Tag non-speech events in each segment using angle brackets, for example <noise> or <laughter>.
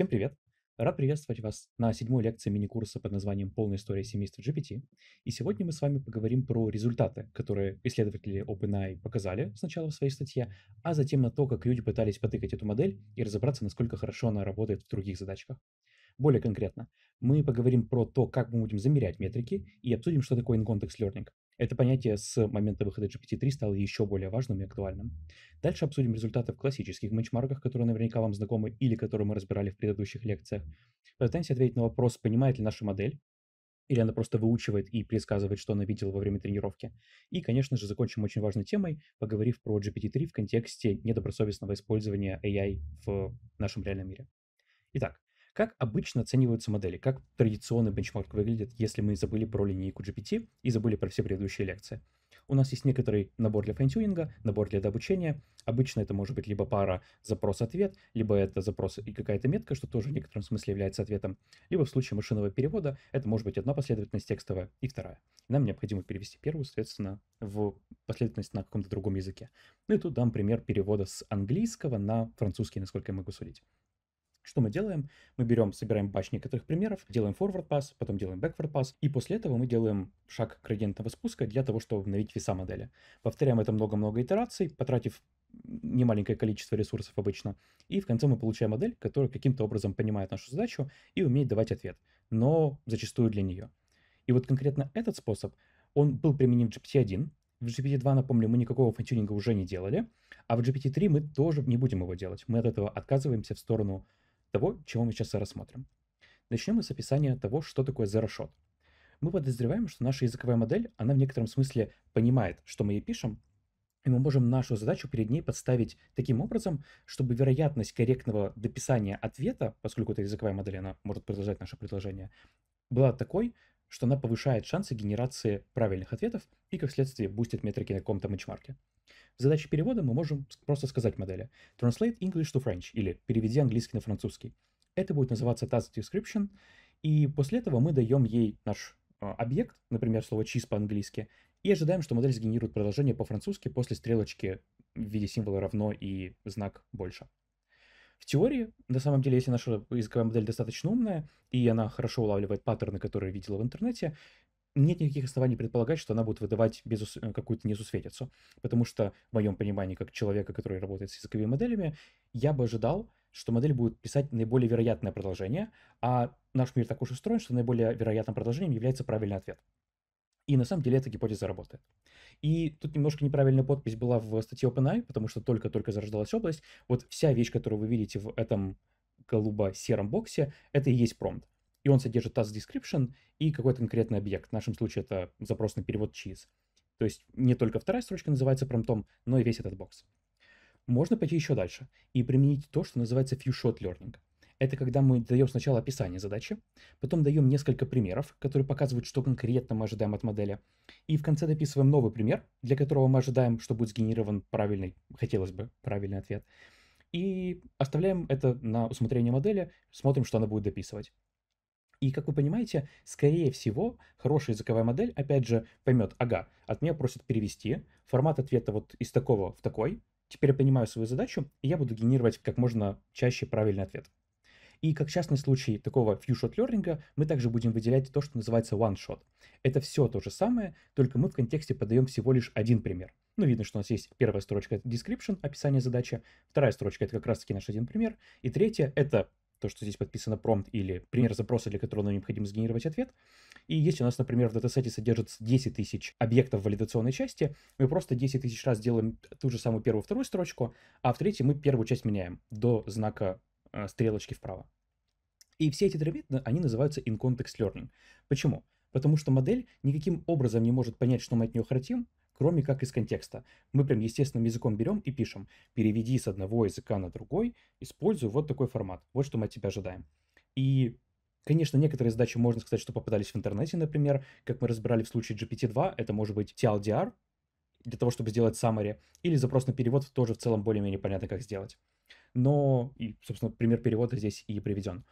Всем привет! Рад приветствовать вас на седьмой лекции мини-курса под названием «Полная история семейства GPT». И сегодня мы с вами поговорим про результаты, которые исследователи OpenAI показали сначала в своей статье, а затем на то, как люди пытались потыкать эту модель и разобраться, насколько хорошо она работает в других задачках. Более конкретно, мы поговорим про то, как мы будем замерять метрики и обсудим, что такое in-context learning, это понятие с момента выхода GPT-3 стало еще более важным и актуальным. Дальше обсудим результаты в классических бенчмарках, которые наверняка вам знакомы или которые мы разбирали в предыдущих лекциях. Попытаемся ответить на вопрос, понимает ли наша модель, или она просто выучивает и предсказывает, что она видела во время тренировки. И, конечно же, закончим очень важной темой, поговорив про GPT-3 в контексте недобросовестного использования AI в нашем реальном мире. Итак, как обычно оцениваются модели? Как традиционный бенчмарк выглядит, если мы забыли про линейку GPT и забыли про все предыдущие лекции? У нас есть некоторый набор для файнтюнинга, набор для обучения. Обычно это может быть либо пара запрос-ответ, либо это запрос и какая-то метка, что тоже в некотором смысле является ответом. Либо в случае машинного перевода это может быть одна последовательность текстовая и вторая. Нам необходимо перевести первую, соответственно, в последовательность на каком-то другом языке. Ну и тут дам пример перевода с английского на французский, насколько я могу судить. Что мы делаем? Мы берем, собираем батч некоторых примеров, делаем forward pass, потом делаем backward pass, и после этого мы делаем шаг градиентного спуска для того, чтобы обновить веса модели. Повторяем это много-много итераций, потратив немаленькое количество ресурсов обычно. И в конце мы получаем модель, которая каким-то образом понимает нашу задачу и умеет давать ответ, но зачастую для нее. И вот конкретно этот способ, он был применим в GPT-1, в GPT-2, напомню, мы никакого фантюнинга уже не делали, а в GPT-3 мы тоже не будем его делать. Мы от этого отказываемся в сторону того, чего мы сейчас рассмотрим. Начнем мы с описания того, что такое zero shot. Мы подозреваем, что наша языковая модель, она в некотором смысле понимает, что мы ей пишем, и мы можем нашу задачу перед ней подставить таким образом, чтобы вероятность корректного дописания ответа, поскольку это языковая модель, она может продолжать наше предложение, была такой, что она повышает шансы генерации правильных ответов и, как следствие, бустит метрики на каком-то матчмарке. В задаче перевода мы можем просто сказать модели «Translate English to French» или «Переведи английский на французский». Это будет называться Task Description, и после этого мы даем ей наш а, объект, например, слово «cheese» по-английски, и ожидаем, что модель сгенерирует продолжение по-французски после стрелочки в виде символа «равно» и знак «больше». В теории, на самом деле, если наша языковая модель достаточно умная, и она хорошо улавливает паттерны, которые видела в интернете, нет никаких оснований предполагать, что она будет выдавать безус... Э, какую-то несусветицу. Потому что, в моем понимании, как человека, который работает с языковыми моделями, я бы ожидал, что модель будет писать наиболее вероятное продолжение, а наш мир так уж устроен, что наиболее вероятным продолжением является правильный ответ. И на самом деле эта гипотеза работает. И тут немножко неправильная подпись была в статье OpenAI, потому что только-только зарождалась область. Вот вся вещь, которую вы видите в этом голубо-сером боксе, это и есть промпт. И он содержит task description и какой-то конкретный объект. В нашем случае это запрос на перевод cheese. То есть не только вторая строчка называется промптом, но и весь этот бокс. Можно пойти еще дальше и применить то, что называется few-shot learning – это когда мы даем сначала описание задачи, потом даем несколько примеров, которые показывают, что конкретно мы ожидаем от модели, и в конце дописываем новый пример, для которого мы ожидаем, что будет сгенерирован правильный, хотелось бы, правильный ответ. И оставляем это на усмотрение модели, смотрим, что она будет дописывать. И, как вы понимаете, скорее всего, хорошая языковая модель, опять же, поймет, ага, от меня просят перевести, формат ответа вот из такого в такой, теперь я понимаю свою задачу, и я буду генерировать как можно чаще правильный ответ. И как частный случай такого few-shot learning мы также будем выделять то, что называется one-shot. Это все то же самое, только мы в контексте подаем всего лишь один пример. Ну, видно, что у нас есть первая строчка description, описание задачи, вторая строчка — это как раз-таки наш один пример, и третья — это то, что здесь подписано промпт или пример запроса, для которого нам необходимо сгенерировать ответ. И если у нас, например, в датасете содержится 10 тысяч объектов валидационной части, мы просто 10 тысяч раз делаем ту же самую первую-вторую строчку, а в третьей мы первую часть меняем до знака Э, стрелочки вправо. И все эти термины, они называются in-context learning. Почему? Потому что модель никаким образом не может понять, что мы от нее хотим, кроме как из контекста. Мы прям естественным языком берем и пишем, переведи с одного языка на другой, используя вот такой формат. Вот что мы от тебя ожидаем. И, конечно, некоторые задачи можно сказать, что попадались в интернете, например, как мы разбирали в случае GPT-2, это может быть TLDR, для того, чтобы сделать summary, или запрос на перевод тоже в целом более-менее понятно, как сделать но, и, собственно, пример перевода здесь и приведен.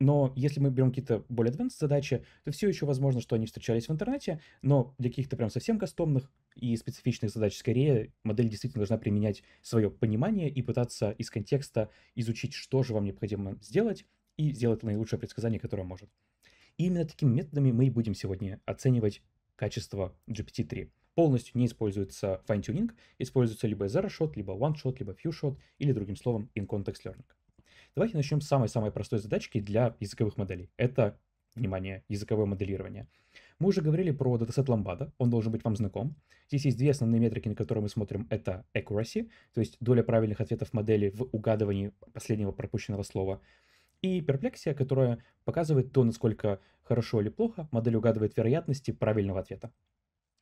Но если мы берем какие-то более advanced задачи, то все еще возможно, что они встречались в интернете, но для каких-то прям совсем кастомных и специфичных задач скорее модель действительно должна применять свое понимание и пытаться из контекста изучить, что же вам необходимо сделать, и сделать наилучшее предсказание, которое может. И именно такими методами мы и будем сегодня оценивать качество GPT-3 полностью не используется fine-tuning, используется либо zero-shot, либо one-shot, либо few-shot, или другим словом in-context learning. Давайте начнем с самой-самой простой задачки для языковых моделей. Это, внимание, языковое моделирование. Мы уже говорили про датасет Ламбада, он должен быть вам знаком. Здесь есть две основные метрики, на которые мы смотрим. Это accuracy, то есть доля правильных ответов модели в угадывании последнего пропущенного слова, и перплексия, которая показывает то, насколько хорошо или плохо модель угадывает вероятности правильного ответа.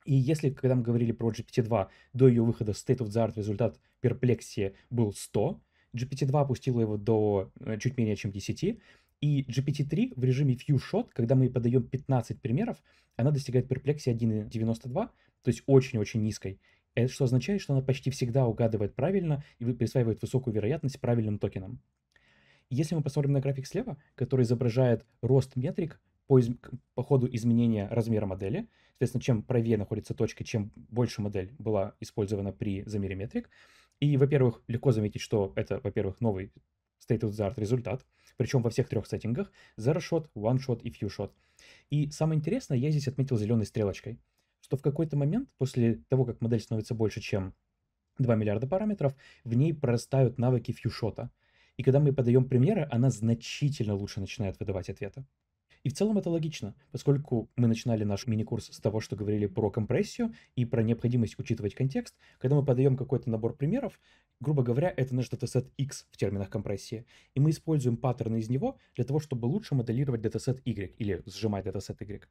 И если, когда мы говорили про GPT-2, до ее выхода State of the Art результат перплексии был 100, GPT-2 опустила его до э, чуть менее чем 10, и GPT-3 в режиме Few Shot, когда мы подаем 15 примеров, она достигает перплексии 1.92, то есть очень-очень низкой. Это что означает, что она почти всегда угадывает правильно и присваивает высокую вероятность правильным токенам. Если мы посмотрим на график слева, который изображает рост метрик по, из... по ходу изменения размера модели. Соответственно, чем правее находится точка, чем больше модель была использована при замере метрик. И, во-первых, легко заметить, что это, во-первых, новый state-of-the-art результат, причем во всех трех сеттингах – zero-shot, one-shot и few-shot. И самое интересное, я здесь отметил зеленой стрелочкой, что в какой-то момент, после того, как модель становится больше, чем 2 миллиарда параметров, в ней прорастают навыки фьюшота. И когда мы подаем примеры, она значительно лучше начинает выдавать ответы. И в целом это логично, поскольку мы начинали наш мини-курс с того, что говорили про компрессию и про необходимость учитывать контекст. Когда мы подаем какой-то набор примеров, грубо говоря, это наш датасет X в терминах компрессии, и мы используем паттерны из него для того, чтобы лучше моделировать датасет Y или сжимать датасет Y.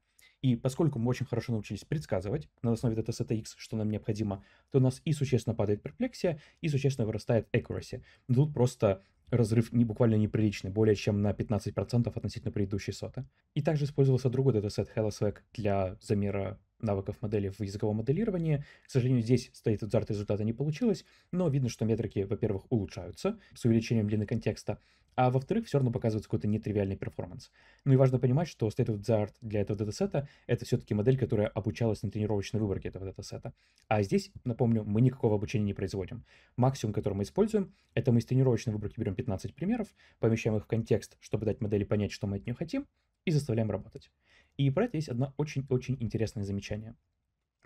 И поскольку мы очень хорошо научились предсказывать на основе датасета X, что нам необходимо, то у нас и существенно падает перплексия, и существенно вырастает accuracy. Но тут просто разрыв не, буквально неприличный, более чем на 15% относительно предыдущей соты. И также использовался другой датасет HelloSwag для замера навыков модели в языковом моделировании. К сожалению, здесь стоит зарт результата не получилось, но видно, что метрики, во-первых, улучшаются с увеличением длины контекста, а во-вторых, все равно показывается какой-то нетривиальный перформанс. Ну и важно понимать, что State of the Art для этого датасета — это все-таки модель, которая обучалась на тренировочной выборке этого датасета. А здесь, напомню, мы никакого обучения не производим. Максимум, который мы используем, это мы из тренировочной выборки берем 15 примеров, помещаем их в контекст, чтобы дать модели понять, что мы от нее хотим, и заставляем работать. И про это есть одно очень-очень интересное замечание.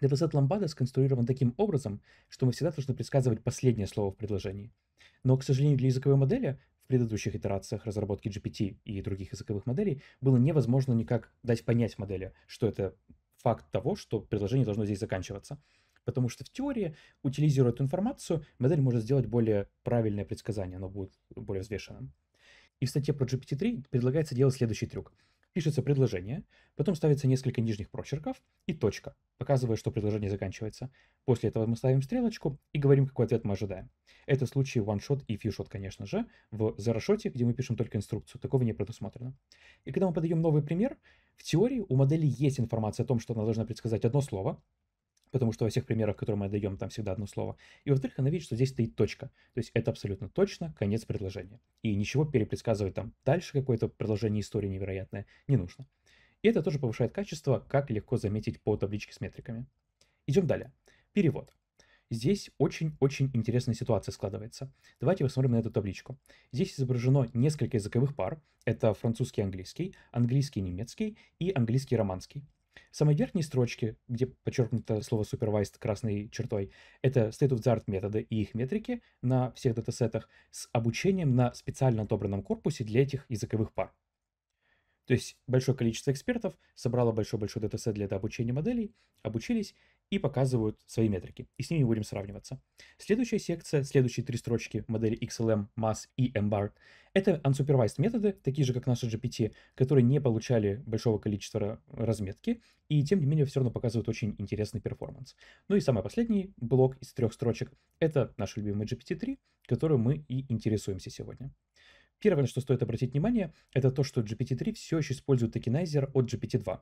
Датасет Ламбада сконструирован таким образом, что мы всегда должны предсказывать последнее слово в предложении. Но, к сожалению, для языковой модели в предыдущих итерациях разработки GPT и других языковых моделей было невозможно никак дать понять модели, что это факт того, что предложение должно здесь заканчиваться. Потому что в теории, утилизируя эту информацию, модель может сделать более правильное предсказание, оно будет более взвешенным. И в статье про GPT-3 предлагается делать следующий трюк пишется предложение, потом ставится несколько нижних прочерков и точка, показывая, что предложение заканчивается. После этого мы ставим стрелочку и говорим, какой ответ мы ожидаем. Это случаи one-shot и few-shot, конечно же, в зарошоте, где мы пишем только инструкцию, такого не предусмотрено. И когда мы подаем новый пример, в теории у модели есть информация о том, что она должна предсказать одно слово, потому что во всех примерах, которые мы отдаем, там всегда одно слово. И во-вторых, она видит, что здесь стоит точка. То есть это абсолютно точно конец предложения. И ничего перепредсказывать там дальше какое-то продолжение истории невероятное не нужно. И это тоже повышает качество, как легко заметить по табличке с метриками. Идем далее. Перевод. Здесь очень-очень интересная ситуация складывается. Давайте посмотрим на эту табличку. Здесь изображено несколько языковых пар. Это французский-английский, английский-немецкий и английский-романский. В самой верхней строчке, где подчеркнуто слово supervised красной чертой, это state of the art методы и их метрики на всех датасетах с обучением на специально отобранном корпусе для этих языковых пар. То есть большое количество экспертов собрало большой-большой датасет для это обучения моделей, обучились и показывают свои метрики. И с ними будем сравниваться. Следующая секция, следующие три строчки модели XLM, MAS и MBAR — это unsupervised методы, такие же, как наши GPT, которые не получали большого количества разметки, и тем не менее все равно показывают очень интересный перформанс. Ну и самый последний блок из трех строчек — это наш любимый GPT-3, которым мы и интересуемся сегодня. Первое, на что стоит обратить внимание, это то, что GPT-3 все еще использует токенайзер от GPT-2.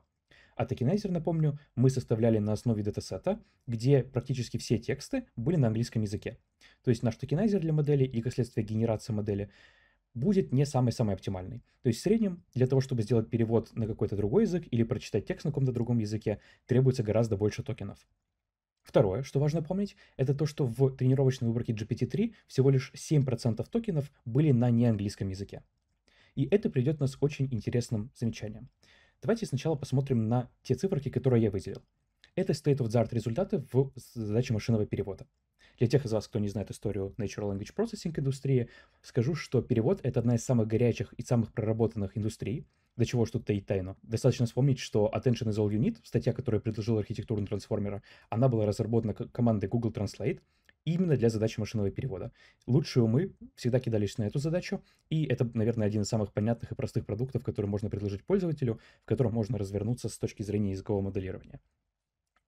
А токенайзер, напомню, мы составляли на основе датасета, где практически все тексты были на английском языке. То есть наш токенайзер для модели и, как следствие, генерация модели будет не самый-самый оптимальный. То есть в среднем для того, чтобы сделать перевод на какой-то другой язык или прочитать текст на каком-то другом языке, требуется гораздо больше токенов. Второе, что важно помнить, это то, что в тренировочной выборке GPT-3 всего лишь 7% токенов были на неанглийском языке. И это придет нас к очень интересным замечаниям. Давайте сначала посмотрим на те цифры, которые я выделил. Это state of the art результаты в задаче машинного перевода. Для тех из вас, кто не знает историю Natural Language Processing индустрии, скажу, что перевод — это одна из самых горячих и самых проработанных индустрий, до чего что то и тайну. Достаточно вспомнить, что Attention is all you статья, которая предложила архитектуру трансформера, она была разработана командой Google Translate, именно для задачи машинного перевода. Лучшие умы всегда кидались на эту задачу, и это, наверное, один из самых понятных и простых продуктов, который можно предложить пользователю, в котором можно развернуться с точки зрения языкового моделирования.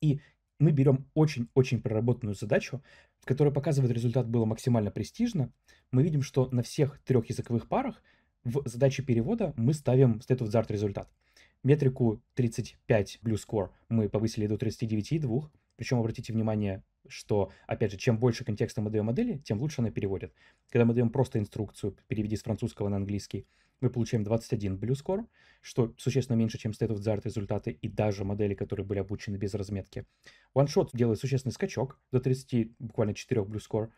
И мы берем очень-очень проработанную задачу, в которой показывает результат было максимально престижно. Мы видим, что на всех трех языковых парах в задаче перевода мы ставим state of the art результат. Метрику 35 blue score мы повысили до 39,2. Причем обратите внимание, что, опять же, чем больше контекста мы даем модели, тем лучше она переводит. Когда мы даем просто инструкцию «переведи с французского на английский», мы получаем 21 blue score, что существенно меньше, чем State of the Art результаты и даже модели, которые были обучены без разметки. One shot делает существенный скачок до 30, буквально 4 blue score.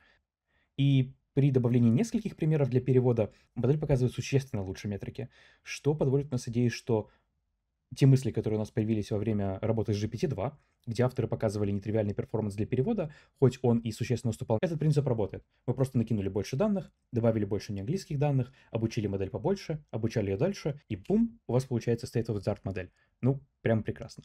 И при добавлении нескольких примеров для перевода модель показывает существенно лучше метрики, что подводит нас идее, что те мысли, которые у нас появились во время работы с GPT-2, где авторы показывали нетривиальный перформанс для перевода, хоть он и существенно уступал, этот принцип работает. Мы просто накинули больше данных, добавили больше неанглийских данных, обучили модель побольше, обучали ее дальше, и бум, у вас получается state-of-the-art модель. Ну, прям прекрасно.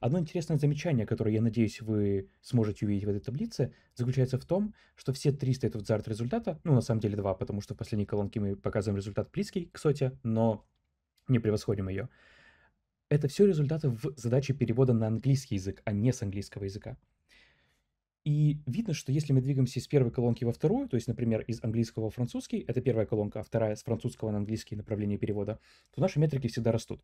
Одно интересное замечание, которое, я надеюсь, вы сможете увидеть в этой таблице, заключается в том, что все три state-of-the-art результата, ну, на самом деле два, потому что в последней колонке мы показываем результат близкий к соте, но не превосходим ее, это все результаты в задаче перевода на английский язык, а не с английского языка. И видно, что если мы двигаемся из первой колонки во вторую, то есть, например, из английского в французский, это первая колонка, а вторая с французского на английский направление перевода, то наши метрики всегда растут.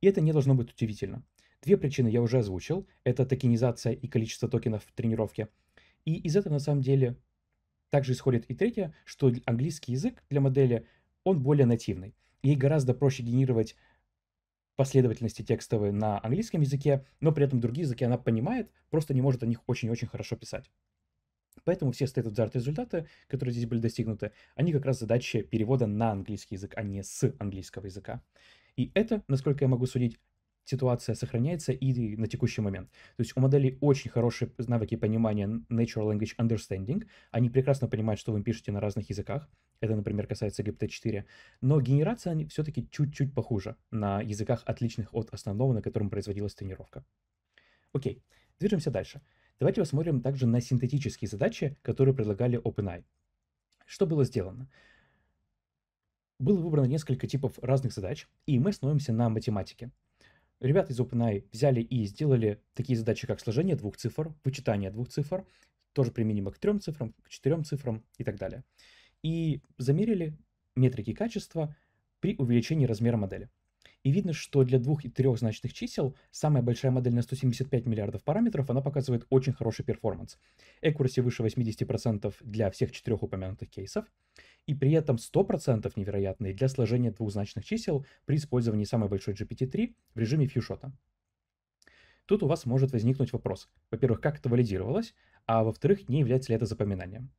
И это не должно быть удивительно. Две причины я уже озвучил. Это токенизация и количество токенов в тренировке. И из этого на самом деле также исходит и третье, что английский язык для модели, он более нативный. Ей гораздо проще генерировать последовательности текстовые на английском языке, но при этом другие языки она понимает, просто не может о них очень-очень хорошо писать. Поэтому все state of the art результаты, которые здесь были достигнуты, они как раз задачи перевода на английский язык, а не с английского языка. И это, насколько я могу судить, ситуация сохраняется и на текущий момент. То есть у моделей очень хорошие навыки понимания Natural Language Understanding. Они прекрасно понимают, что вы пишете на разных языках. Это, например, касается GPT-4. Но генерация они все-таки чуть-чуть похуже на языках, отличных от основного, на котором производилась тренировка. Окей, движемся дальше. Давайте посмотрим также на синтетические задачи, которые предлагали OpenAI. Что было сделано? Было выбрано несколько типов разных задач, и мы становимся на математике. Ребята из OpenAI взяли и сделали такие задачи, как сложение двух цифр, вычитание двух цифр, тоже применимо к трем цифрам, к четырем цифрам и так далее. И замерили метрики качества при увеличении размера модели. И видно, что для двух и трех значных чисел самая большая модель на 175 миллиардов параметров, она показывает очень хороший перформанс. Accuracy выше 80% для всех четырех упомянутых кейсов, и при этом 100% невероятный для сложения двух значных чисел при использовании самой большой GPT-3 в режиме фьюшота. Тут у вас может возникнуть вопрос. Во-первых, как это валидировалось, а во-вторых, не является ли это запоминанием.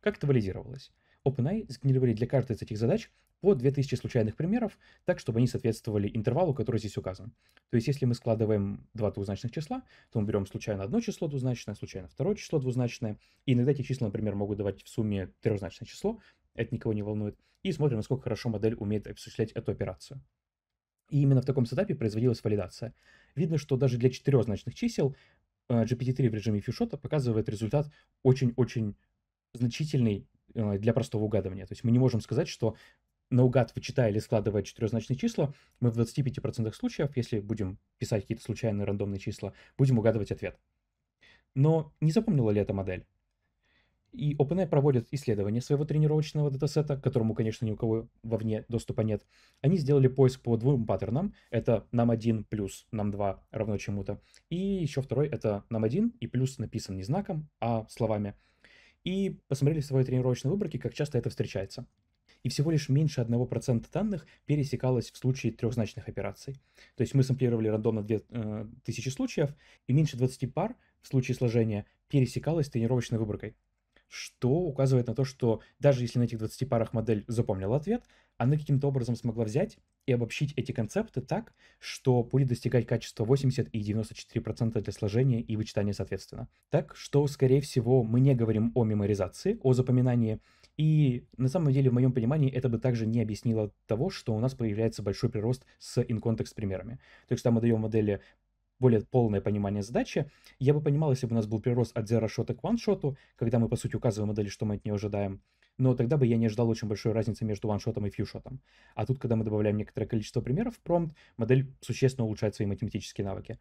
Как это валидировалось? OpenAI сгенерировали для каждой из этих задач по 2000 случайных примеров, так, чтобы они соответствовали интервалу, который здесь указан. То есть, если мы складываем два двузначных числа, то мы берем случайно одно число двузначное, случайно второе число двузначное, и иногда эти числа, например, могут давать в сумме трехзначное число, это никого не волнует, и смотрим, насколько хорошо модель умеет осуществлять эту операцию. И именно в таком сетапе производилась валидация. Видно, что даже для четырехзначных чисел GPT-3 э, в режиме фишота показывает результат очень-очень значительный Э, для простого угадывания. То есть мы не можем сказать, что наугад вычитая или складывая четырехзначные числа, мы в 25% случаев, если будем писать какие-то случайные рандомные числа, будем угадывать ответ. Но не запомнила ли эта модель? И OpenAI проводит исследование своего тренировочного датасета, к которому, конечно, ни у кого вовне доступа нет. Они сделали поиск по двум паттернам. Это нам1 плюс нам2 равно чему-то. И еще второй — это нам1 и плюс написан не знаком, а словами — и посмотрели свои тренировочные выборки, как часто это встречается. И всего лишь меньше 1% данных пересекалось в случае трехзначных операций. То есть мы сэмплировали рандомно 2000 э, случаев, и меньше 20 пар в случае сложения пересекалось тренировочной выборкой что указывает на то, что даже если на этих 20 парах модель запомнила ответ, она каким-то образом смогла взять и обобщить эти концепты так, что будет достигать качества 80 и 94% для сложения и вычитания соответственно. Так что, скорее всего, мы не говорим о меморизации, о запоминании, и на самом деле, в моем понимании, это бы также не объяснило того, что у нас появляется большой прирост с in-контекст примерами. То есть, когда мы даем модели более полное понимание задачи. Я бы понимал, если бы у нас был прирост от zero-shot к one ваншоту, когда мы, по сути, указываем модели, что мы от нее ожидаем. Но тогда бы я не ожидал очень большой разницы между ваншотом и фьюшотом. А тут, когда мы добавляем некоторое количество примеров в промпт, модель существенно улучшает свои математические навыки.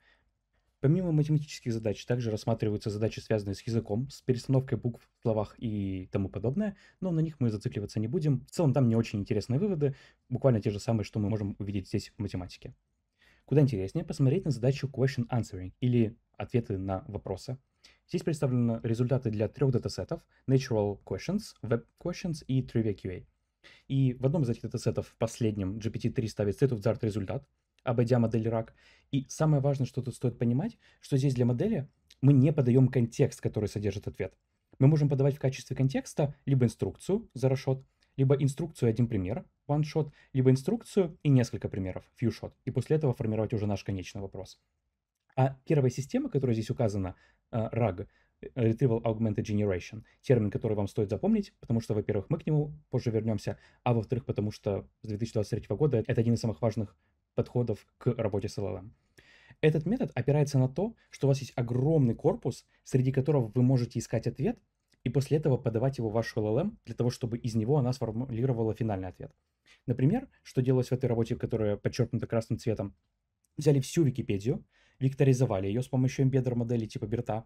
Помимо математических задач, также рассматриваются задачи, связанные с языком, с перестановкой букв в словах и тому подобное, но на них мы зацикливаться не будем. В целом там не очень интересные выводы, буквально те же самые, что мы можем увидеть здесь в математике. Куда интереснее посмотреть на задачу Question Answering или ответы на вопросы. Здесь представлены результаты для трех датасетов Natural Questions, Web Questions и Trivia QA. И в одном из этих датасетов, в последнем, GPT-3 ставит сету в DART результат, обойдя модель RAG. И самое важное, что тут стоит понимать, что здесь для модели мы не подаем контекст, который содержит ответ. Мы можем подавать в качестве контекста либо инструкцию за расчет, либо инструкцию и один пример, one-shot, либо инструкцию и несколько примеров, few-shot, и после этого формировать уже наш конечный вопрос. А первая система, которая здесь указана, э, RAG, э, Retrieval Augmented Generation, термин, который вам стоит запомнить, потому что, во-первых, мы к нему позже вернемся, а во-вторых, потому что с 2023 года это один из самых важных подходов к работе с LLM. Этот метод опирается на то, что у вас есть огромный корпус, среди которого вы можете искать ответ и после этого подавать его в вашу LLM для того, чтобы из него она сформулировала финальный ответ. Например, что делалось в этой работе, которая подчеркнута красным цветом, взяли всю Википедию, векторизовали ее с помощью Embedder модели типа Берта,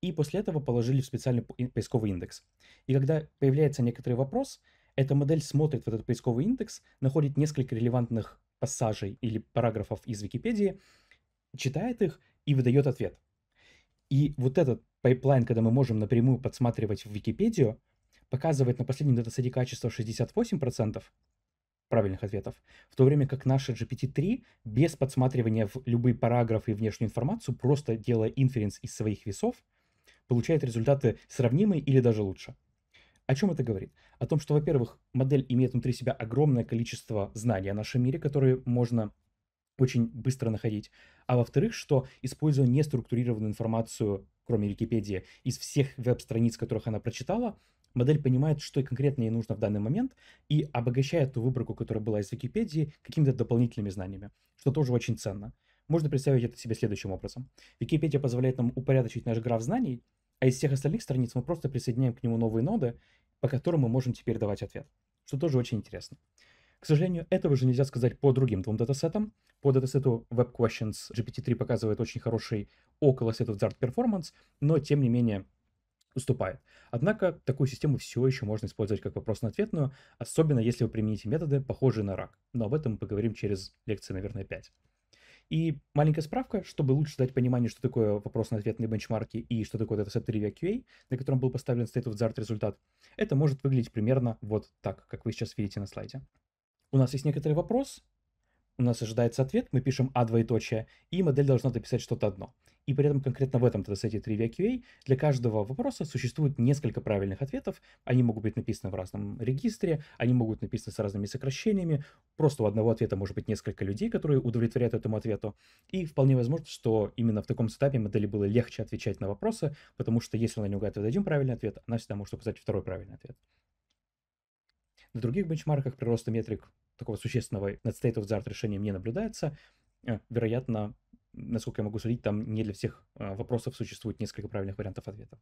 и после этого положили в специальный поисковый индекс. И когда появляется некоторый вопрос, эта модель смотрит в этот поисковый индекс, находит несколько релевантных пассажей или параграфов из Википедии, читает их и выдает ответ – и вот этот пайплайн, когда мы можем напрямую подсматривать в Википедию, показывает на последнем датасете качество 68% правильных ответов, в то время как наша GPT-3 без подсматривания в любые параграфы и внешнюю информацию, просто делая инференс из своих весов, получает результаты сравнимые или даже лучше. О чем это говорит? О том, что, во-первых, модель имеет внутри себя огромное количество знаний о нашем мире, которые можно очень быстро находить. А во-вторых, что, используя неструктурированную информацию, кроме Википедии, из всех веб-страниц, которых она прочитала, модель понимает, что конкретно ей нужно в данный момент, и обогащает ту выборку, которая была из Википедии, какими-то дополнительными знаниями, что тоже очень ценно. Можно представить это себе следующим образом. Википедия позволяет нам упорядочить наш граф знаний, а из всех остальных страниц мы просто присоединяем к нему новые ноды, по которым мы можем теперь давать ответ, что тоже очень интересно. К сожалению, этого же нельзя сказать по другим двум датасетам. По датасету Web Questions GPT-3 показывает очень хороший около сетов Dart Performance, но тем не менее уступает. Однако такую систему все еще можно использовать как вопросно ответную особенно если вы примените методы, похожие на рак. Но об этом мы поговорим через лекции, наверное, 5. И маленькая справка, чтобы лучше дать понимание, что такое вопросно ответные бенчмарки и что такое датасет Trivia QA, на котором был поставлен State of the Art результат, это может выглядеть примерно вот так, как вы сейчас видите на слайде. У нас есть некоторый вопрос, у нас ожидается ответ, мы пишем А двоеточие, и модель должна дописать что-то одно. И при этом конкретно в этом датасете Trivia QA для каждого вопроса существует несколько правильных ответов. Они могут быть написаны в разном регистре, они могут быть написаны с разными сокращениями. Просто у одного ответа может быть несколько людей, которые удовлетворяют этому ответу. И вполне возможно, что именно в таком сетапе модели было легче отвечать на вопросы, потому что если она не угадывает один правильный ответ, она всегда может указать второй правильный ответ. На других бенчмарках прироста метрик такого существенного над state of the art решением не наблюдается. Э, вероятно, насколько я могу судить, там не для всех э, вопросов существует несколько правильных вариантов ответов.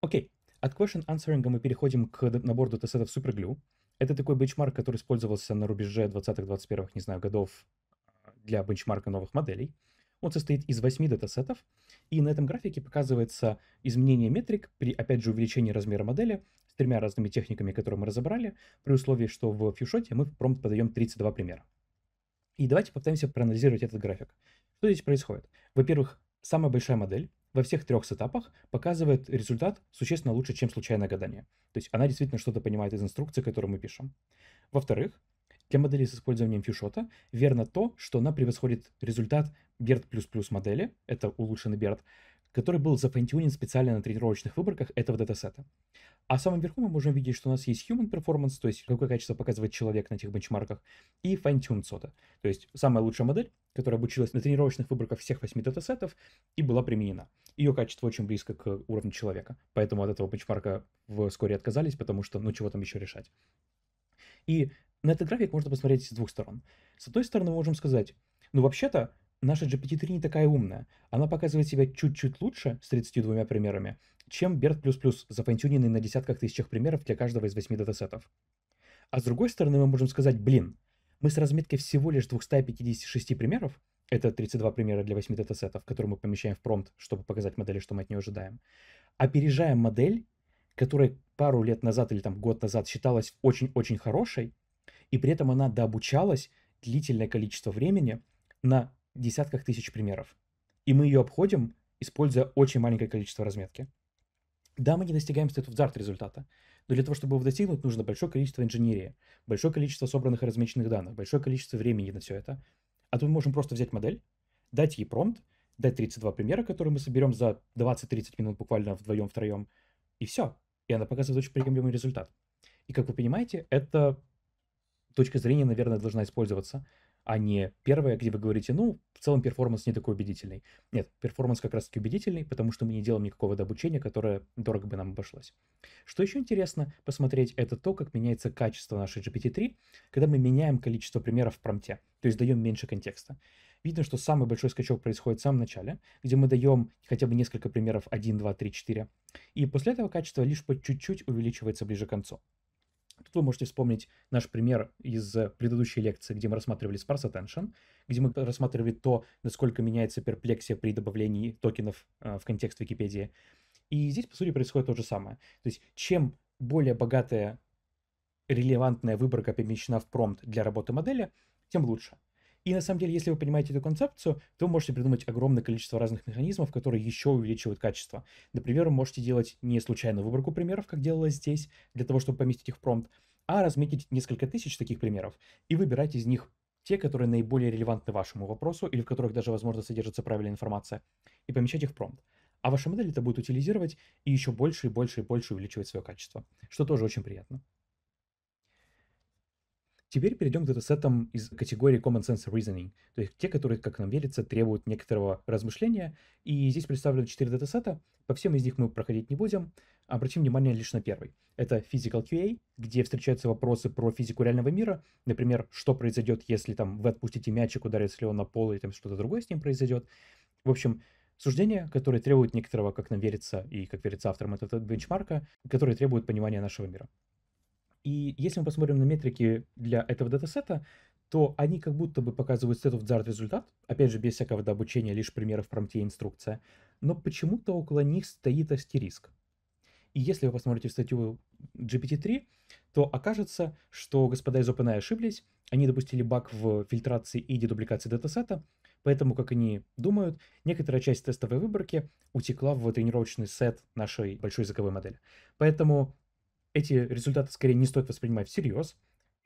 Окей, от question answering мы переходим к набору датасетов SuperGlue. Это такой бенчмарк, который использовался на рубеже 20-21, не знаю, годов э, для бенчмарка новых моделей. Он состоит из 8 датасетов, и на этом графике показывается изменение метрик при, опять же, увеличении размера модели тремя разными техниками, которые мы разобрали, при условии, что в фьюшоте мы в промпт подаем 32 примера. И давайте попытаемся проанализировать этот график. Что здесь происходит? Во-первых, самая большая модель во всех трех сетапах показывает результат существенно лучше, чем случайное гадание. То есть она действительно что-то понимает из инструкции, которую мы пишем. Во-вторых, для модели с использованием фьюшота верно то, что она превосходит результат BERT++ модели, это улучшенный BERT, который был зафантюнен специально на тренировочных выборках этого датасета. А в самом верху мы можем видеть, что у нас есть human performance, то есть какое качество показывает человек на этих бенчмарках, и fine-tuned SOTA, то есть самая лучшая модель, которая обучилась на тренировочных выборках всех 8 датасетов и была применена. Ее качество очень близко к уровню человека, поэтому от этого бенчмарка вскоре отказались, потому что ну чего там еще решать. И на этот график можно посмотреть с двух сторон. С одной стороны, мы можем сказать, ну вообще-то наша GPT-3 не такая умная. Она показывает себя чуть-чуть лучше с 32 примерами, чем BERT++, зафантюненный на десятках тысячах примеров для каждого из восьми датасетов. А с другой стороны, мы можем сказать, блин, мы с разметкой всего лишь 256 примеров, это 32 примера для 8 датасетов, которые мы помещаем в промпт, чтобы показать модели, что мы от нее ожидаем. Опережаем модель, которая пару лет назад или там год назад считалась очень-очень хорошей, и при этом она дообучалась длительное количество времени на десятках тысяч примеров. И мы ее обходим, используя очень маленькое количество разметки. Да, мы не достигаем State of the Art результата, но для того, чтобы его достигнуть, нужно большое количество инженерии, большое количество собранных и размеченных данных, большое количество времени на все это. А тут мы можем просто взять модель, дать ей промпт, дать 32 примера, которые мы соберем за 20-30 минут буквально вдвоем, втроем, и все. И она показывает очень приемлемый результат. И как вы понимаете, эта точка зрения, наверное, должна использоваться а не первое, где вы говорите, ну, в целом перформанс не такой убедительный. Нет, перформанс как раз-таки убедительный, потому что мы не делаем никакого дообучения, которое дорого бы нам обошлось. Что еще интересно посмотреть, это то, как меняется качество нашей GPT-3, когда мы меняем количество примеров в промте, то есть даем меньше контекста. Видно, что самый большой скачок происходит в самом начале, где мы даем хотя бы несколько примеров 1, 2, 3, 4, и после этого качество лишь по чуть-чуть увеличивается ближе к концу. Тут вы можете вспомнить наш пример из э, предыдущей лекции, где мы рассматривали sparse attention, где мы рассматривали то, насколько меняется перплексия при добавлении токенов э, в контекст Википедии. И здесь, по сути, происходит то же самое. То есть, чем более богатая релевантная выборка помещена в промпт для работы модели, тем лучше. И на самом деле, если вы понимаете эту концепцию, то вы можете придумать огромное количество разных механизмов, которые еще увеличивают качество. Например, вы можете делать не случайную выборку примеров, как делалось здесь, для того, чтобы поместить их в промпт, а разметить несколько тысяч таких примеров и выбирать из них те, которые наиболее релевантны вашему вопросу или в которых даже, возможно, содержится правильная информация, и помещать их в промпт. А ваша модель это будет утилизировать и еще больше и больше и больше увеличивать свое качество, что тоже очень приятно. Теперь перейдем к датасетам из категории Common Sense Reasoning, то есть те, которые, как нам верится, требуют некоторого размышления. И здесь представлены 4 датасета, по всем из них мы проходить не будем, обратим внимание лишь на первый. Это Physical QA, где встречаются вопросы про физику реального мира, например, что произойдет, если там вы отпустите мячик, ударится ли он на пол, или там что-то другое с ним произойдет. В общем, суждения, которые требуют некоторого, как нам верится, и как верится авторам этого бенчмарка, которые требуют понимания нашего мира. И если мы посмотрим на метрики для этого датасета, то они как будто бы показывают state of the результат, опять же, без всякого до обучения, лишь примеров в промте и инструкция, но почему-то около них стоит астериск. И если вы посмотрите в статью GPT-3, то окажется, что господа из OpenAI ошиблись, они допустили баг в фильтрации и дедубликации датасета, поэтому, как они думают, некоторая часть тестовой выборки утекла в тренировочный сет нашей большой языковой модели. Поэтому эти результаты скорее не стоит воспринимать всерьез.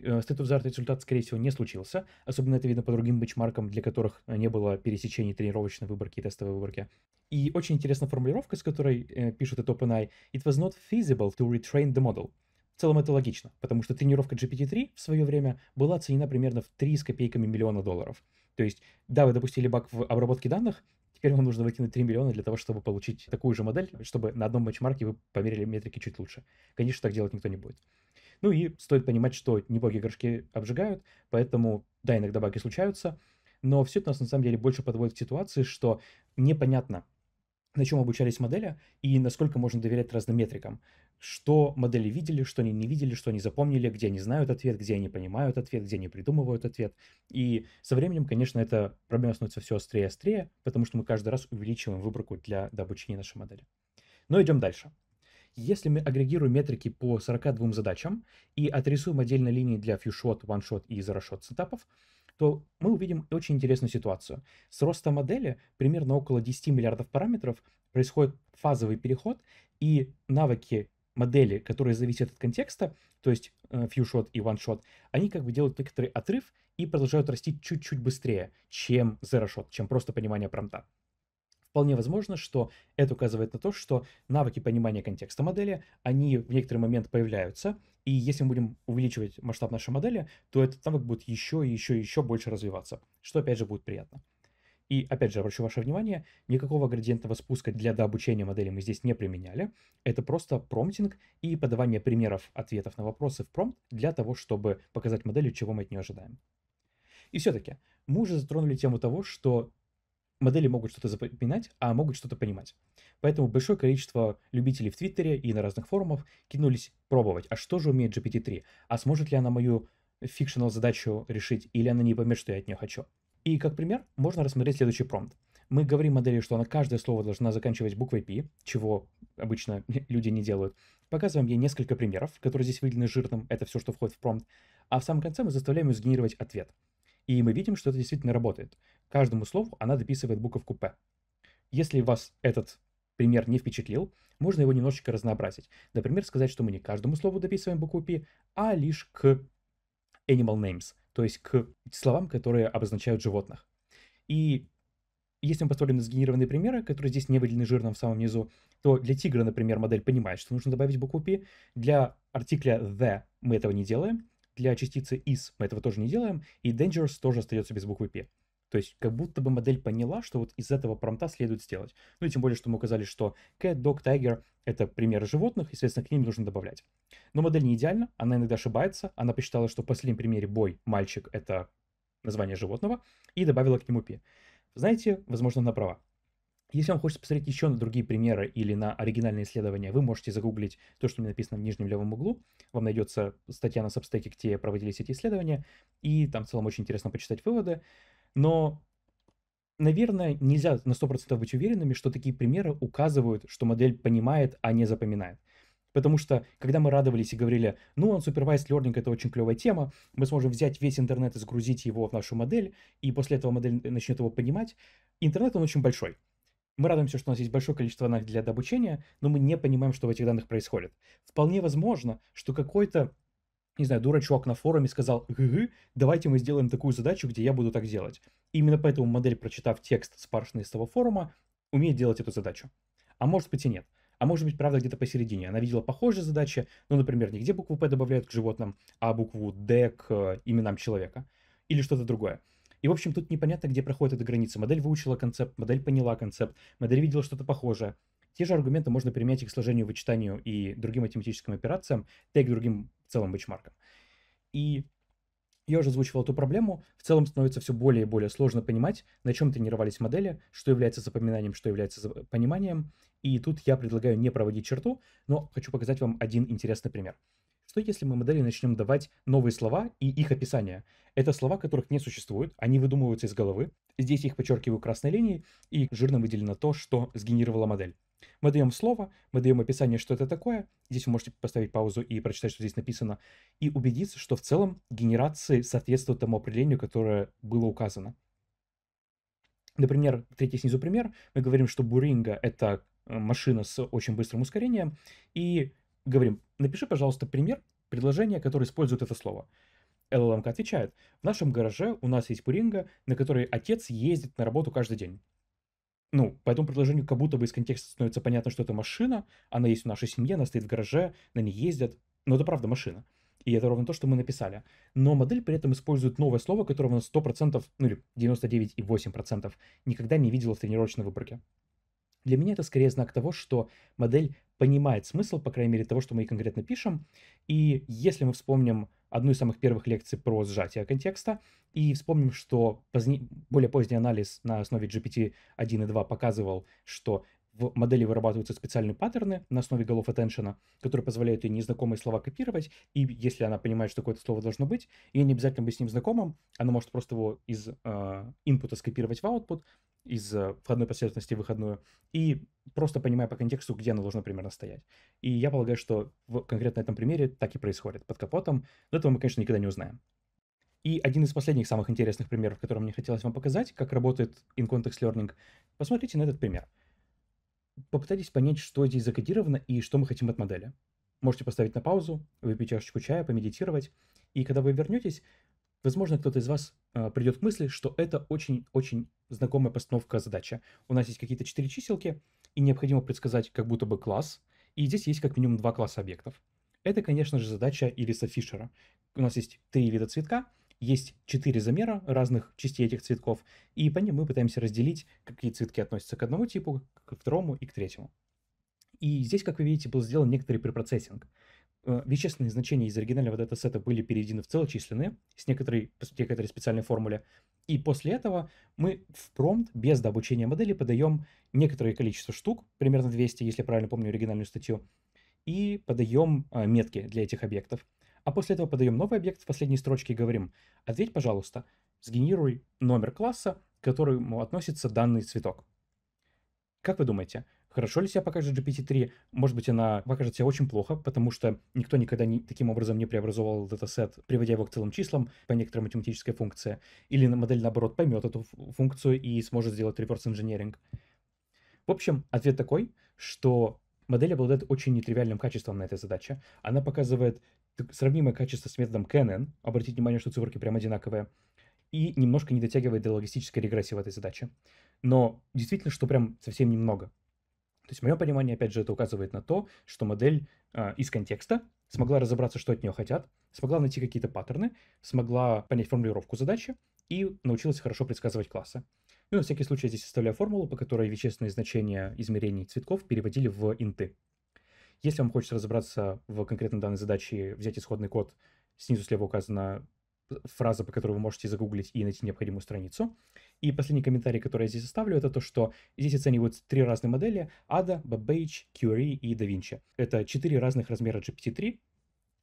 State of the Art результат, скорее всего, не случился. Особенно это видно по другим бенчмаркам, для которых э, не было пересечений тренировочной выборки и тестовой выборки. И очень интересна формулировка, с которой э, пишут это OpenAI. It was not feasible to retrain the model. В целом это логично, потому что тренировка GPT-3 в свое время была оценена примерно в 3 с копейками миллиона долларов. То есть, да, вы допустили баг в обработке данных, Теперь вам нужно выкинуть 3 миллиона для того, чтобы получить такую же модель, чтобы на одном матчмарке вы померили метрики чуть лучше. Конечно, так делать никто не будет. Ну и стоит понимать, что не боги горшки обжигают, поэтому, да, иногда баги случаются, но все это нас на самом деле больше подводит к ситуации, что непонятно, на чем обучались модели и насколько можно доверять разным метрикам. Что модели видели, что они не видели, что они запомнили, где они знают ответ, где они понимают ответ, где они придумывают ответ. И со временем, конечно, эта проблема становится все острее и острее, потому что мы каждый раз увеличиваем выборку для, обучения нашей модели. Но идем дальше. Если мы агрегируем метрики по 42 задачам и отрисуем отдельно линии для фьюшот, ваншот и zero-shot сетапов, то мы увидим очень интересную ситуацию. С роста модели примерно около 10 миллиардов параметров происходит фазовый переход, и навыки модели, которые зависят от контекста, то есть э, фьюшот и ваншот, они как бы делают некоторый отрыв и продолжают расти чуть-чуть быстрее, чем зерошот, чем просто понимание промта. Вполне возможно, что это указывает на то, что навыки понимания контекста модели, они в некоторый момент появляются, и если мы будем увеличивать масштаб нашей модели, то этот навык будет еще и еще и еще больше развиваться, что опять же будет приятно. И опять же, обращу ваше внимание, никакого градиентного спуска для дообучения модели мы здесь не применяли. Это просто промптинг и подавание примеров ответов на вопросы в промпт для того, чтобы показать модели, чего мы от нее ожидаем. И все-таки, мы уже затронули тему того, что модели могут что-то запоминать, а могут что-то понимать. Поэтому большое количество любителей в Твиттере и на разных форумах кинулись пробовать, а что же умеет GPT-3, а сможет ли она мою фикшенал задачу решить, или она не поймет, что я от нее хочу. И как пример можно рассмотреть следующий промпт. Мы говорим модели, что она каждое слово должна заканчивать буквой P, чего обычно <laughs> люди не делают. Показываем ей несколько примеров, которые здесь выделены жирным, это все, что входит в промпт. А в самом конце мы заставляем ее сгенерировать ответ. И мы видим, что это действительно работает каждому слову она дописывает буковку «П». Если вас этот пример не впечатлил, можно его немножечко разнообразить. Например, сказать, что мы не каждому слову дописываем букву «П», а лишь к animal names, то есть к словам, которые обозначают животных. И если мы посмотрим на сгенерированные примеры, которые здесь не выделены жирным в самом низу, то для тигра, например, модель понимает, что нужно добавить букву P Для артикля «the» мы этого не делаем, для частицы «is» мы этого тоже не делаем, и «dangerous» тоже остается без буквы P. То есть как будто бы модель поняла, что вот из этого промта следует сделать. Ну и тем более, что мы указали, что cat, dog, tiger — это примеры животных, и, соответственно, к ним нужно добавлять. Но модель не идеальна, она иногда ошибается. Она посчитала, что в последнем примере бой, мальчик — это название животного, и добавила к нему пи. Знаете, возможно, она права. Если вам хочется посмотреть еще на другие примеры или на оригинальные исследования, вы можете загуглить то, что мне написано в нижнем левом углу. Вам найдется статья на Substack, где проводились эти исследования, и там в целом очень интересно почитать выводы. Но, наверное, нельзя на 100% быть уверенными, что такие примеры указывают, что модель понимает, а не запоминает. Потому что, когда мы радовались и говорили, ну, он supervised learning, это очень клевая тема, мы сможем взять весь интернет и загрузить его в нашу модель, и после этого модель э, начнет его понимать, интернет, он очень большой. Мы радуемся, что у нас есть большое количество данных для обучения, но мы не понимаем, что в этих данных происходит. Вполне возможно, что какой-то не знаю, дурачок на форуме сказал, гы давайте мы сделаем такую задачу, где я буду так делать. именно поэтому модель, прочитав текст спаршенный с того форума, умеет делать эту задачу. А может быть и нет. А может быть, правда, где-то посередине. Она видела похожие задачи, ну, например, где букву П добавляют к животным, а букву Д к э, именам человека. Или что-то другое. И, в общем, тут непонятно, где проходит эта граница. Модель выучила концепт, модель поняла концепт, модель видела что-то похожее. Те же аргументы можно применять и к сложению, вычитанию и другим математическим операциям, так и к другим целым бенчмарком. И я уже озвучивал эту проблему. В целом становится все более и более сложно понимать, на чем тренировались модели, что является запоминанием, что является пониманием. И тут я предлагаю не проводить черту, но хочу показать вам один интересный пример. Что если мы модели начнем давать новые слова и их описание? Это слова, которых не существует, они выдумываются из головы. Здесь их подчеркиваю красной линией, и жирно выделено то, что сгенерировала модель. Мы даем слово, мы даем описание, что это такое. Здесь вы можете поставить паузу и прочитать, что здесь написано, и убедиться, что в целом генерации соответствуют тому определению, которое было указано. Например, третий снизу пример. Мы говорим, что Буринга — это э, машина с очень быстрым ускорением, и говорим, напиши, пожалуйста, пример предложения, которое использует это слово. LLM отвечает, в нашем гараже у нас есть пуринга, на которой отец ездит на работу каждый день. Ну, по этому предложению как будто бы из контекста становится понятно, что это машина, она есть в нашей семье, она стоит в гараже, на ней ездят, но это правда машина. И это ровно то, что мы написали. Но модель при этом использует новое слово, которого на 100%, ну или 99,8% никогда не видела в тренировочной выборке. Для меня это скорее знак того, что модель понимает смысл, по крайней мере, того, что мы конкретно пишем. И если мы вспомним одну из самых первых лекций про сжатие контекста, и вспомним, что поздне, более поздний анализ на основе GPT 1 и 2 показывал, что в модели вырабатываются специальные паттерны на основе голов attention, которые позволяют ей незнакомые слова копировать, и если она понимает, что какое-то слово должно быть, ей не обязательно быть с ним знакомым, она может просто его из э, скопировать в output, из э, входной последовательности в выходную, и просто понимая по контексту, где она должна примерно стоять. И я полагаю, что в конкретно этом примере так и происходит под капотом, но этого мы, конечно, никогда не узнаем. И один из последних самых интересных примеров, который мне хотелось вам показать, как работает in-context learning, посмотрите на этот пример — попытайтесь понять, что здесь закодировано и что мы хотим от модели. Можете поставить на паузу, выпить чашечку чая, помедитировать, и когда вы вернетесь, возможно, кто-то из вас э, а, придет к мысли, что это очень-очень знакомая постановка задача. У нас есть какие-то четыре чиселки, и необходимо предсказать как будто бы класс, и здесь есть как минимум два класса объектов. Это, конечно же, задача Ириса Фишера. У нас есть три вида цветка — есть четыре замера разных частей этих цветков, и по ним мы пытаемся разделить, какие цветки относятся к одному типу, к второму и к третьему. И здесь, как вы видите, был сделан некоторый препроцессинг. Э, вещественные значения из оригинального датасета были переведены в целочисленные с некоторой, с некоторой специальной формуле, и после этого мы в промпт без дообучения модели подаем некоторое количество штук, примерно 200, если я правильно помню оригинальную статью, и подаем э, метки для этих объектов а после этого подаем новый объект в последней строчке и говорим «Ответь, пожалуйста, сгенеруй номер класса, к которому относится данный цветок». Как вы думаете, хорошо ли себя покажет GPT-3? Может быть, она покажет себя очень плохо, потому что никто никогда не, таким образом не преобразовал датасет, приводя его к целым числам по некоторой математической функции. Или модель, наоборот, поймет эту функцию и сможет сделать реверс-инженеринг. В общем, ответ такой, что модель обладает очень нетривиальным качеством на этой задаче. Она показывает сравнимое качество с методом Canon, обратите внимание, что циферки прям одинаковые, и немножко не дотягивает до логистической регрессии в этой задаче. Но действительно, что прям совсем немного. То есть, мое понимание опять же, это указывает на то, что модель э, из контекста смогла разобраться, что от нее хотят, смогла найти какие-то паттерны, смогла понять формулировку задачи и научилась хорошо предсказывать классы. Ну, на всякий случай, я здесь оставляю формулу, по которой вещественные значения измерений цветков переводили в инты. Если вам хочется разобраться в конкретной данной задаче, взять исходный код, снизу слева указана фраза, по которой вы можете загуглить и найти необходимую страницу. И последний комментарий, который я здесь оставлю, это то, что здесь оцениваются три разные модели — ADA, Babbage, Curie и DaVinci. Это четыре разных размера GPT-3,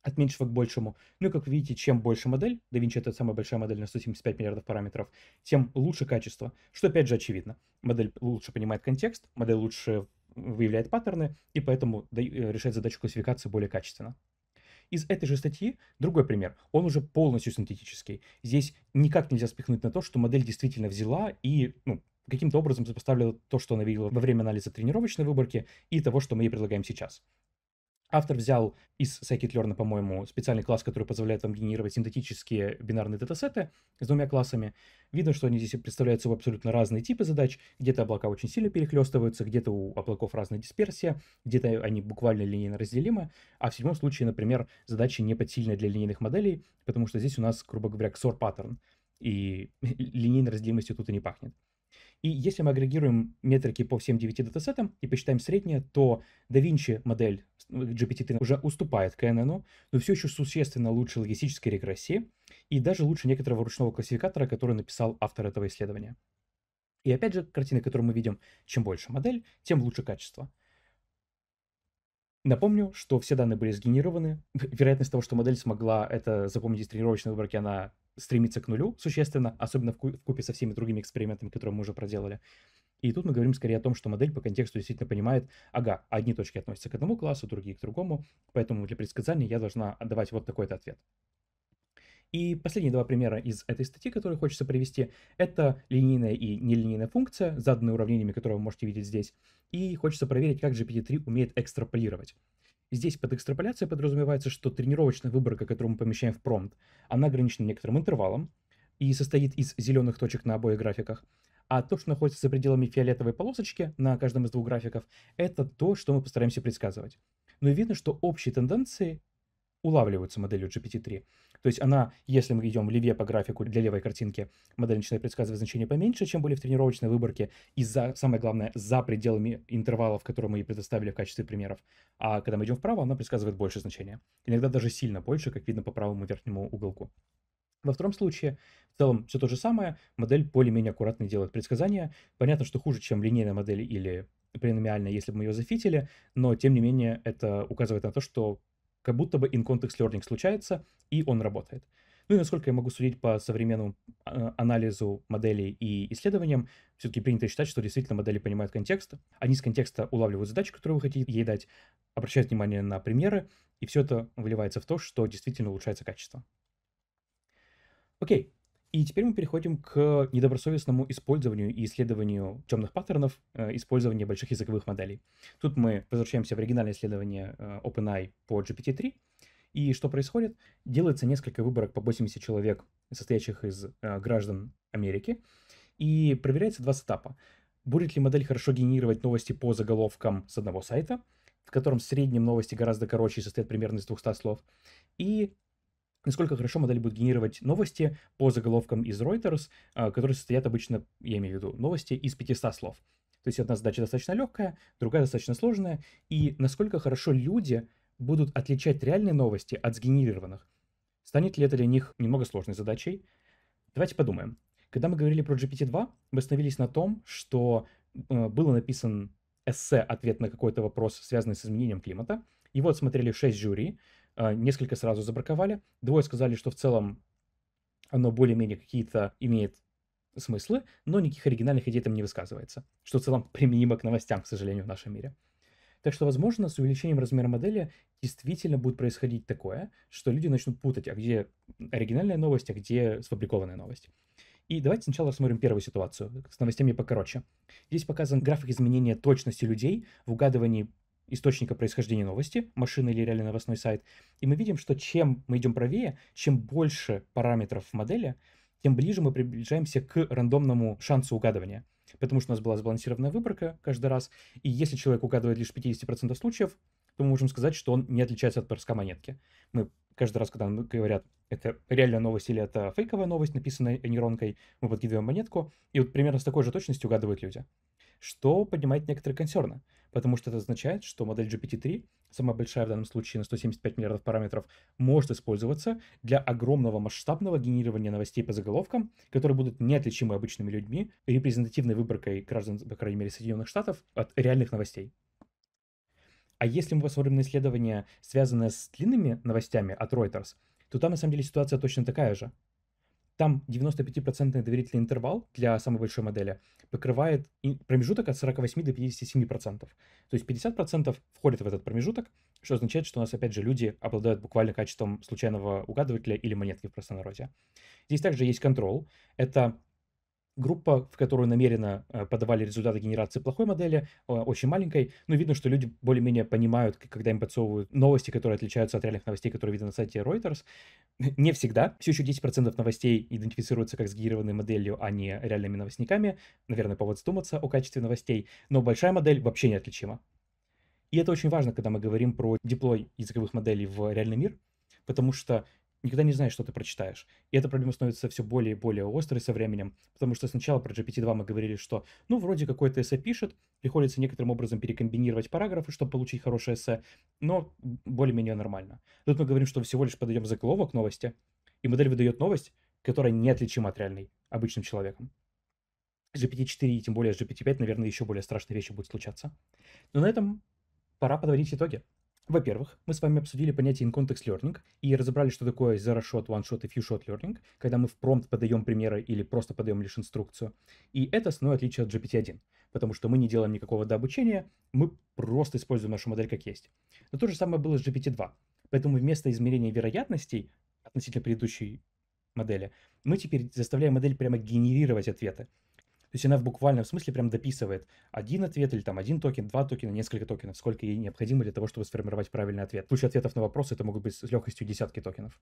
от меньшего к большему. Ну и как вы видите, чем больше модель, DaVinci это самая большая модель на 175 миллиардов параметров, тем лучше качество, что опять же очевидно. Модель лучше понимает контекст, модель лучше выявляет паттерны и поэтому э, решает задачу классификации более качественно. Из этой же статьи другой пример. Он уже полностью синтетический. Здесь никак нельзя спихнуть на то, что модель действительно взяла и ну, каким-то образом сопоставила то, что она видела во время анализа тренировочной выборки и того, что мы ей предлагаем сейчас. Автор взял из scikit-learn, по-моему, специальный класс, который позволяет вам генерировать синтетические бинарные датасеты с двумя классами. Видно, что они здесь представляют собой абсолютно разные типы задач. Где-то облака очень сильно перехлестываются, где-то у облаков разная дисперсия, где-то они буквально линейно разделимы. А в седьмом случае, например, задачи не подсильны для линейных моделей, потому что здесь у нас, грубо говоря, XOR паттерн, и <laughs> линейной разделимостью тут и не пахнет. И если мы агрегируем метрики по всем 9 датасетам и посчитаем среднее, то DaVinci модель ну, GPT-3 уже уступает КНН, но все еще существенно лучше логистической регрессии и даже лучше некоторого ручного классификатора, который написал автор этого исследования. И опять же, картина, которую мы видим, чем больше модель, тем лучше качество. Напомню, что все данные были сгенерированы. Вероятность того, что модель смогла это запомнить из тренировочной выборки, она стремится к нулю существенно, особенно в купе со всеми другими экспериментами, которые мы уже проделали. И тут мы говорим скорее о том, что модель по контексту действительно понимает, ага, одни точки относятся к одному классу, другие к другому, поэтому для предсказания я должна отдавать вот такой-то ответ. И последние два примера из этой статьи, которые хочется привести, это линейная и нелинейная функция, заданные уравнениями, которые вы можете видеть здесь. И хочется проверить, как GPT-3 умеет экстраполировать. Здесь под экстраполяцией подразумевается, что тренировочная выборка, которую мы помещаем в промпт, она ограничена некоторым интервалом и состоит из зеленых точек на обоих графиках. А то, что находится за пределами фиолетовой полосочки на каждом из двух графиков, это то, что мы постараемся предсказывать. Но видно, что общие тенденции улавливаются моделью GPT-3. То есть она, если мы идем левее по графику для левой картинки, модель начинает предсказывать значения поменьше, чем были в тренировочной выборке, и за, самое главное, за пределами интервалов, которые мы ей предоставили в качестве примеров. А когда мы идем вправо, она предсказывает больше значения. Иногда даже сильно больше, как видно по правому верхнему уголку. Во втором случае, в целом, все то же самое, модель более-менее аккуратно делает предсказания. Понятно, что хуже, чем линейная модель или полиномиальная, если бы мы ее зафитили, но, тем не менее, это указывает на то, что как будто бы in-context learning случается, и он работает. Ну и насколько я могу судить по современному а, анализу моделей и исследованиям, все-таки принято считать, что действительно модели понимают контекст, они с контекста улавливают задачу, которую вы хотите ей дать, обращают внимание на примеры, и все это выливается в то, что действительно улучшается качество. Окей, и теперь мы переходим к недобросовестному использованию и исследованию темных паттернов, э, использования больших языковых моделей. Тут мы возвращаемся в оригинальное исследование э, OpenAI по GPT-3. И что происходит? Делается несколько выборок по 80 человек, состоящих из э, граждан Америки, и проверяется два сетапа. Будет ли модель хорошо генерировать новости по заголовкам с одного сайта, в котором в среднем новости гораздо короче и состоят примерно из 200 слов, и насколько хорошо модель будет генерировать новости по заголовкам из Reuters, а, которые состоят обычно, я имею в виду, новости из 500 слов. То есть одна задача достаточно легкая, другая достаточно сложная, и насколько хорошо люди будут отличать реальные новости от сгенерированных. Станет ли это для них немного сложной задачей? Давайте подумаем. Когда мы говорили про GPT-2, мы остановились на том, что э, было написан эссе, ответ на какой-то вопрос, связанный с изменением климата. Его отсмотрели 6 жюри, а, несколько сразу забраковали. Двое сказали, что в целом оно более-менее какие-то имеет смыслы, но никаких оригинальных идей там не высказывается, что в целом применимо к новостям, к сожалению, в нашем мире. Так что, возможно, с увеличением размера модели действительно будет происходить такое, что люди начнут путать, а где оригинальная новость, а где сфабрикованная новость. И давайте сначала рассмотрим первую ситуацию, с новостями покороче. Здесь показан график изменения точности людей в угадывании источника происхождения новости, машины или реальный новостной сайт, и мы видим, что чем мы идем правее, чем больше параметров в модели, тем ближе мы приближаемся к рандомному шансу угадывания. Потому что у нас была сбалансированная выборка каждый раз, и если человек угадывает лишь 50% случаев, то мы можем сказать, что он не отличается от броска монетки. Мы каждый раз, когда нам говорят, это реальная новость или это фейковая новость, написанная нейронкой, мы подкидываем монетку, и вот примерно с такой же точностью угадывают люди что поднимает некоторые консерны, потому что это означает, что модель GPT-3, самая большая в данном случае на 175 миллиардов параметров, может использоваться для огромного масштабного генерирования новостей по заголовкам, которые будут неотличимы обычными людьми, репрезентативной выборкой граждан, по крайней мере, Соединенных Штатов от реальных новостей. А если мы посмотрим на исследования, связанные с длинными новостями от Reuters, то там на самом деле ситуация точно такая же. Там 95% доверительный интервал для самой большой модели покрывает промежуток от 48 до 57%. То есть 50% входит в этот промежуток, что означает, что у нас, опять же, люди обладают буквально качеством случайного угадывателя или монетки в простонародье. Здесь также есть контрол. Это группа, в которую намеренно э, подавали результаты генерации плохой модели, э, очень маленькой, но ну, видно, что люди более-менее понимают, когда им подсовывают новости, которые отличаются от реальных новостей, которые видны на сайте Reuters. <laughs> Не всегда. Все еще 10% новостей идентифицируются как сгенерированной моделью, а не реальными новостниками. Наверное, повод задуматься о качестве новостей. Но большая модель вообще неотличима. И это очень важно, когда мы говорим про диплой языковых моделей в реальный мир, потому что никогда не знаешь, что ты прочитаешь. И эта проблема становится все более и более острой со временем, потому что сначала про GPT-2 мы говорили, что, ну, вроде какой-то эссе пишет, приходится некоторым образом перекомбинировать параграфы, чтобы получить хорошее эссе, но более-менее нормально. Тут мы говорим, что всего лишь подаем заголовок новости, и модель выдает новость, которая неотличима от реальной обычным человеком. GPT-4 и тем более GPT-5, наверное, еще более страшные вещи будут случаться. Но на этом пора подводить итоги. Во-первых, мы с вами обсудили понятие in-context learning и разобрали, что такое zero-shot, one-shot и few-shot learning, когда мы в промпт подаем примеры или просто подаем лишь инструкцию. И это основное отличие от GPT-1, потому что мы не делаем никакого дообучения, мы просто используем нашу модель как есть. Но то же самое было с GPT-2. Поэтому вместо измерения вероятностей относительно предыдущей модели, мы теперь заставляем модель прямо генерировать ответы. То есть она в буквальном смысле прям дописывает один ответ или там один токен, два токена, несколько токенов, сколько ей необходимо для того, чтобы сформировать правильный ответ. В случае ответов на вопросы это могут быть с легкостью десятки токенов.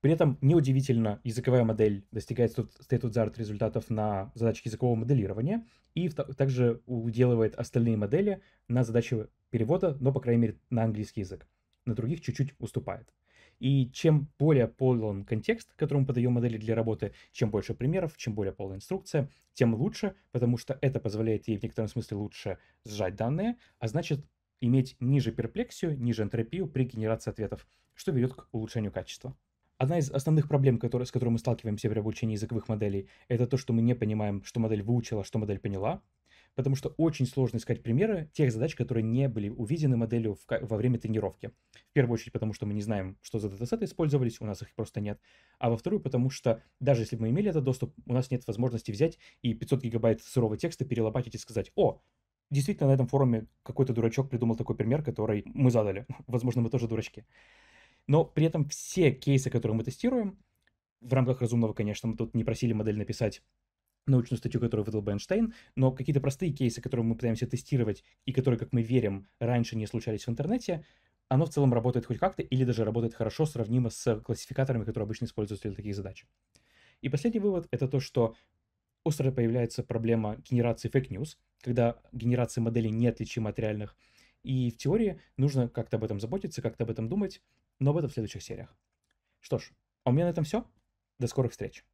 При этом неудивительно, языковая модель достигает state of the результатов на задачах языкового моделирования и также уделывает остальные модели на задачи перевода, но, по крайней мере, на английский язык. На других чуть-чуть уступает. И чем более полон контекст, которому подаем модели для работы, чем больше примеров, чем более полная инструкция, тем лучше, потому что это позволяет ей в некотором смысле лучше сжать данные, а значит иметь ниже перплексию, ниже энтропию при генерации ответов, что ведет к улучшению качества. Одна из основных проблем, которые, с которой мы сталкиваемся при обучении языковых моделей, это то, что мы не понимаем, что модель выучила, что модель поняла потому что очень сложно искать примеры тех задач, которые не были увидены моделью в, во время тренировки. В первую очередь, потому что мы не знаем, что за датасеты использовались, у нас их просто нет. А во вторую, потому что даже если бы мы имели этот доступ, у нас нет возможности взять и 500 гигабайт сырого текста перелопатить и сказать, о, действительно на этом форуме какой-то дурачок придумал такой пример, который мы задали. <laughs> Возможно, мы тоже дурачки. Но при этом все кейсы, которые мы тестируем, в рамках разумного, конечно, мы тут не просили модель написать научную статью, которую выдал Бенштейн, но какие-то простые кейсы, которые мы пытаемся тестировать и которые, как мы верим, раньше не случались в интернете, оно в целом работает хоть как-то или даже работает хорошо, сравнимо с классификаторами, которые обычно используются для таких задач. И последний вывод — это то, что остро появляется проблема генерации фейк-ньюс, когда генерация моделей неотличима от реальных, и в теории нужно как-то об этом заботиться, как-то об этом думать, но об этом в следующих сериях. Что ж, а у меня на этом все. До скорых встреч.